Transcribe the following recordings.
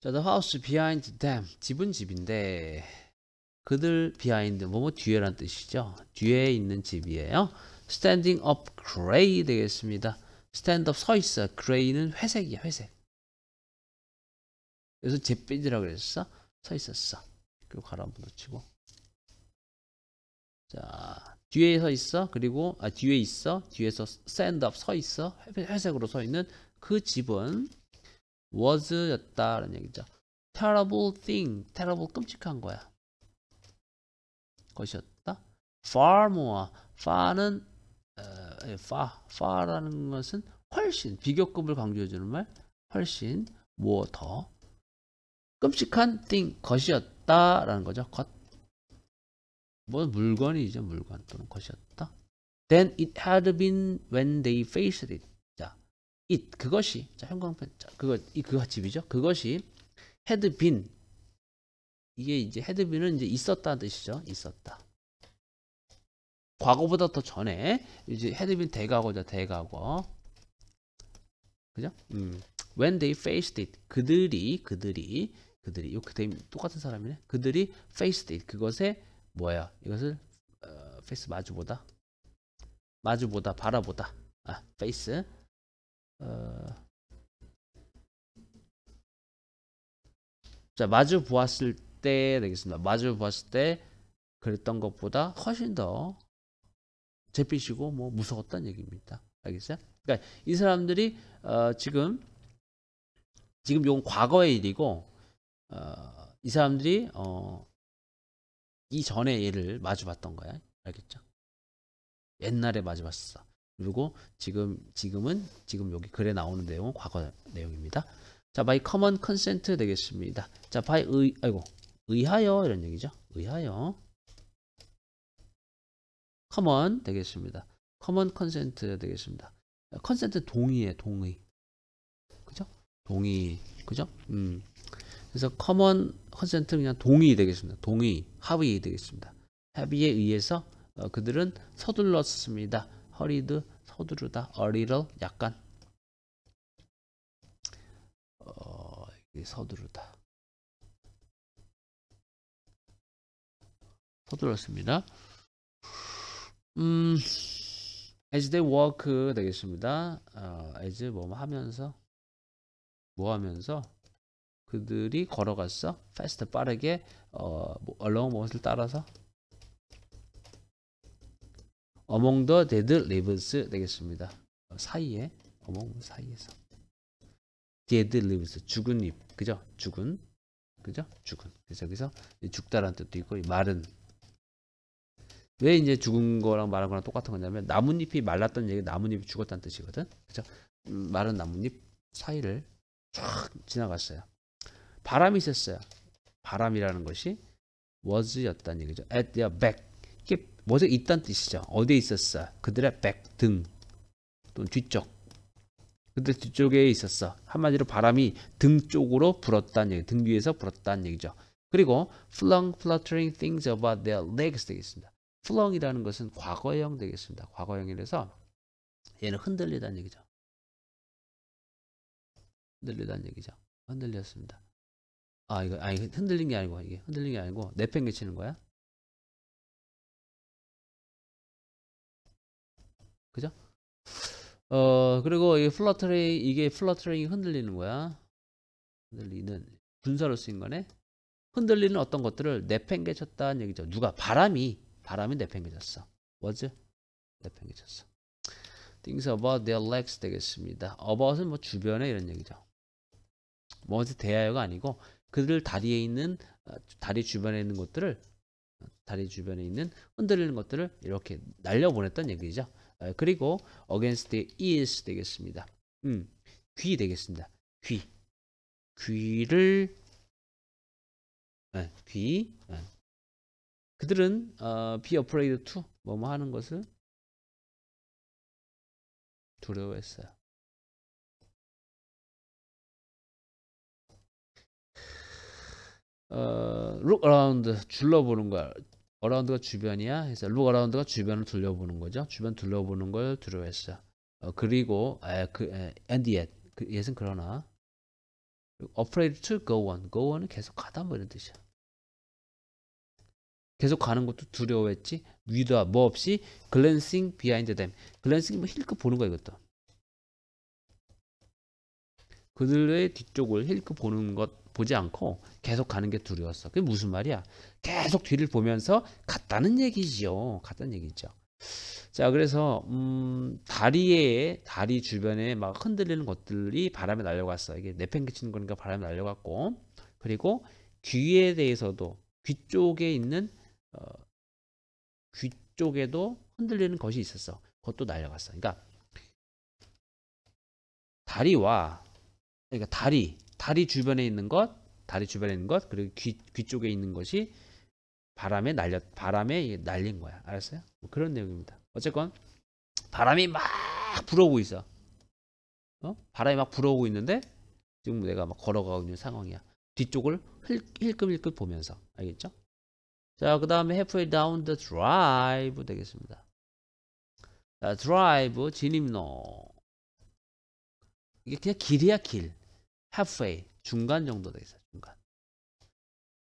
자, the house behind them. 집은 집인데, 그들 behind, 뭐뭐 뒤에란 뜻이죠. 뒤에 있는 집이에요. standing up gray 되겠습니다. stand up 서 있어. gray는 회색이야, 회색. 그래서 잿빛이라고 그랬어. 서 있었어. 그리고 가라 한번 놓치고. 자, 뒤에 서 있어. 그리고, 아, 뒤에 있어. 뒤에서 stand up 서 있어. 회색으로 서 있는 그 집은 was였다라는 얘기죠. terrible thing, terrible 끔찍한 거야. 것이었다. far more, far는 어, far, far라는 것은 훨씬 비교급을 강조해주는 말, 훨씬 more 더 끔찍한 thing 것이었다라는 거죠. 것. 뭐 물건이죠 물건 또는 것이었다. Then it had been when they faced it. it 그것이 자 형광펜 자 그거 이 그거 집이죠 그것이 had been 이게 이제 had been은 이제 있었다 뜻이죠 있었다 과거보다 더 전에 이제 had been 대과거죠 대과거 그죠 음 when they faced it 그들이 그들이 그들이 요 그대 똑같은 사람이네 그들이 faced it 그것에 뭐야 이것을 어, face 마주보다 마주보다 바라보다 아 face 어, 자 마주 보았을 때 되겠습니다. 마주 보았을 때 그랬던 것보다 훨씬 더 잿빛이고 뭐 무서웠던 얘기입니다. 알겠어요? 그러니까 이 사람들이 어, 지금 지금 요건 과거의 일이고 어, 이 사람들이 어, 이전의 일을 마주봤던 거야. 알겠죠? 옛날에 마주봤어. 그리고 지금 지금은 지금 여기 글에 나오는 내용은 과거 내용입니다. 자, by common consent 되겠습니다. 자, by 의 아이고 의하여 이런 얘기죠. 의하여 common 되겠습니다. common consent 되겠습니다. 컨센트 동의에 동의. 그죠? 동의. 그죠? 음. 그래서 common consent 그냥 동의 되겠습니다. 동의, 합의 되겠습니다. 합의에 의해서 어, 그들은 서둘렀습니다. 허리 r 서두르다 a little 약간 어, 서두르다 서둘렀습니다. 음, as they walk 되겠습니다. 어, as 뭐 하면서 뭐 하면서 그들이 걸어갔어. fast 빠르게 어, 뭐, along 무엇을 따라서 among the dead lives 되겠습니다. 사이에 among 사이에서 dead lives 죽은 잎 그죠? 죽은 그죠? 죽은 그래서 여기서 죽다라는 뜻도 있고 말은 왜 이제 죽은 거랑 말한 거랑 똑같은 거냐면 나뭇잎이 말랐던 얘기 나뭇잎이 죽었다는 뜻이거든 그죠? 마른 음, 나뭇잎 사이를 쫙 지나갔어요 바람이 셌어요 바람이라는 것이 was였다는 얘기죠 at their back 이게 뭐죠? 있단 뜻이죠. 어디에 있었어? 그들의 백, 등 또는 뒤쪽. 그들 뒤쪽에 있었어. 한마디로 바람이 등 쪽으로 불었다는 얘기, 등 위에서 불었다는 얘기죠. 그리고 flung fluttering things about their legs 되겠습니다. flung이라는 것은 과거형 되겠습니다. 과거형이라서 얘는 흔들리다는 얘기죠. 흔들리다는 얘기죠. 흔들렸습니다. 아 이거 아니 흔들린 게 아니고 이게 흔들린 게 아니고 내팽개치는 거야. 그죠? 어 그리고 이 플러터링 이게 플러터링이 흔들리는 거야. 흔들리는 분사로 쓰인 거네. 흔들리는 어떤 것들을 내팽개쳤다는 얘기죠. 누가 바람이 바람이 내팽개쳤어. was 내팽개쳤어. things about their legs 되겠습니다. about은 뭐 주변에 이런 얘기죠. 뭐지 대하여가 아니고 그들 다리에 있는 어, 다리 주변에 있는 것들을 어, 다리 주변에 있는 흔들리는 것들을 이렇게 날려보냈던 얘기죠. 아, 그리고 against is 되겠습니다. 음, 귀 되겠습니다. 귀. 귀를 아, 귀. 아. 그들은 어, be afraid to 뭐뭐 뭐 하는 것을 두려워했어요. 어, look around, 둘러보는 걸 어라운드가 주변이야 해서 룩 어라운드가 주변을 둘러보는 거죠. 주변 둘러보는 걸 두려워했어. 어, 그리고 에, 그, 에, and yet 그, yet은 그러나 afraid to go on go on은 계속 가다 뭐 이런 뜻이야. 계속 가는 것도 두려워했지. 위다 뭐 없이 glancing behind them. glancing 뭐 힐끗 보는 거야 이것도. 그들의 뒤쪽을 힐끗 보는 것 보지 않고 계속 가는 게 두려웠어. 그게 무슨 말이야? 계속 뒤를 보면서 갔다는 얘기지요. 갔다는 얘기죠. 자, 그래서 음, 다리에 다리 주변에 막 흔들리는 것들이 바람에 날려갔어. 이게 내팽개치는 거니까 바람에 날려갔고, 그리고 귀에 대해서도 귀 쪽에 있는 어, 귀 쪽에도 흔들리는 것이 있었어. 그것도 날려갔어. 그러니까 다리와 그러니까 다리 다리 주변에 있는 것, 다리 주변에 있는 것, 그리고 귀, 귀 쪽에 있는 것이 바람에 날려 바람에 날린 거야. 알았어요? 뭐 그런 내용입니다. 어쨌건 바람이 막 불어오고 있어. 어? 바람이 막 불어오고 있는데 지금 내가 막 걸어가고 있는 상황이야. 뒤쪽을 흘, 힐끔힐끔 보면서 알겠죠? 자, 그 다음에 해프웨이 w a y 드 o w n t 되겠습니다. 자, d r i v 진입로 이게 그냥 길이야 길. halfway 중간 정도 되겠어 요 중간.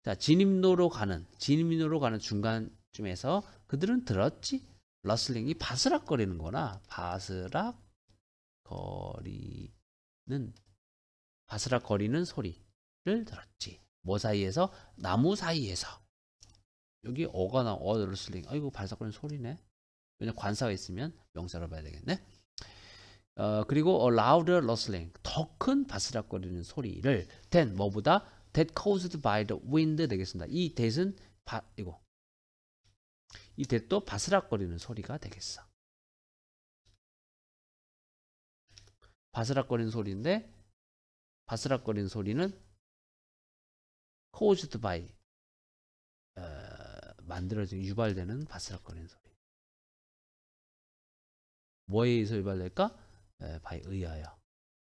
자 진입로로 가는 진입로로 가는 중간쯤에서 그들은 들었지 러슬링이 바스락거리는거나 바스락거리는 바스락거리는 소리를 들었지. 뭐 사이에서 나무 사이에서 여기 어가 나어 러슬링 아이고 바스락거리는 소리네. 왜냐 관사가 있으면 명사로 봐야 되겠네. 어, 그리고 a 어, louder rustling 더 큰 바스락거리는 소리를 than 뭐보다 that caused by the wind 되겠습니다. 이 that은 바, 이거 이 that도 바스락거리는 소리가 되겠어. 바스락거리는 소리인데 바스락거리는 소리는 caused by 어, 만들어진 유발되는 바스락거리는 소리. 뭐에 의해서 유발될까? 바에 의하여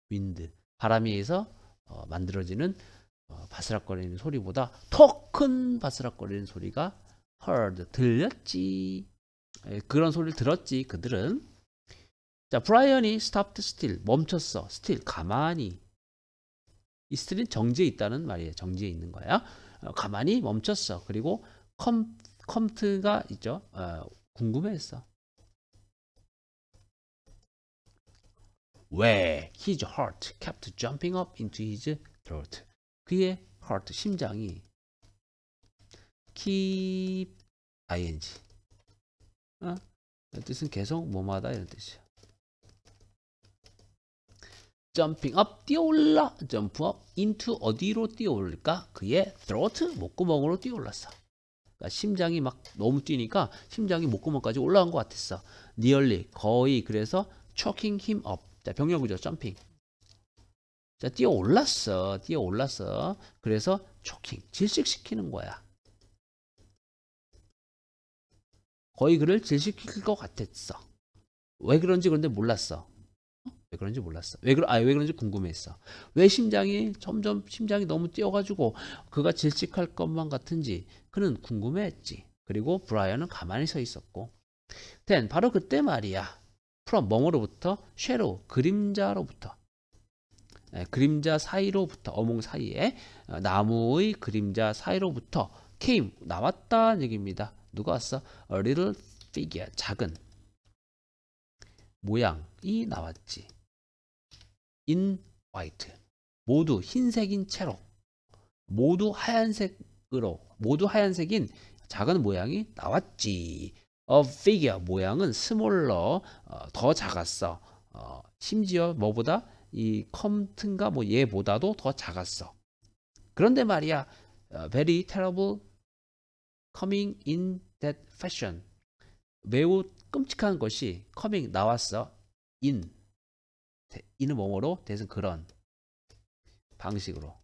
윈드 바람에 의해서 어, 만들어지는 어, 바스락거리는 소리보다 더 큰 바스락거리는 소리가 heard 들렸지 에, 그런 소리를 들었지 그들은 자 브라이언이 stopped still 멈췄어 still 가만히 이 still은 정지에 있다는 말이에요 정지에 있는 거야 어, 가만히 멈췄어 그리고 컴 컴트가 있죠 어, 궁금해했어 왜 his heart kept jumping up into his throat. 그의 heart 심장이 keep ing 어? 뜻은 계속 뭐마다 이런 뜻이야. jumping up 뛰어올라 jump up into 어디로 뛰어올까? 그의 throat 목구멍으로 뛰어올랐어. 그러니까 심장이 막 너무 뛰니까 심장이 목구멍까지 올라간 것 같았어. nearly 거의 그래서 choking him up 자, 병렬 구조 점핑. 자, 뛰어 올랐어. 뛰어 올랐어. 그래서 초킹, 질식시키는 거야. 거의 그를 질식시킬 것 같았어. 왜 그런지 그런데 몰랐어. 왜 그런지 몰랐어. 왜, 그러, 아, 왜 그런지 궁금했어. 왜 심장이 점점 심장이 너무 뛰어가지고 그가 질식할 것만 같은지 그는 궁금해했지. 그리고 브라이언은 가만히 서 있었고. 댄, 바로 그때 말이야. from 멍으로부터 쉐로 그림자로부터 예, 그림자 사이로부터 어몽 사이에 어, 나무의 그림자 사이로부터 came 나왔다는 얘기입니다. 누가 왔어? A little figure 작은 모양이 나왔지. in white 모두 흰색인 채로 모두 하얀색으로 모두 하얀색인 작은 모양이 나왔지. of i g u r e 모양은 스몰러 어, 더 작았어. 어, 심지어 뭐보다 이 컴튼가 뭐 얘보다도 더 작았어. 그런데 말이야, uh, very terrible coming in that fashion. 매우 끔찍한 것이 coming 나왔어. in 이는 뭐뭐로 대신 그런 방식으로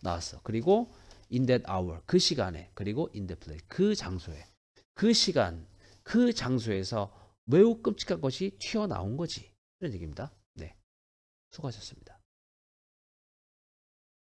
나왔어. 그리고 in that hour 그 시간에 그리고 in that place 그 장소에 그 시간, 그 장소에서 매우 끔찍한 것이 튀어나온 거지. 이런 얘기입니다. 네. 수고하셨습니다.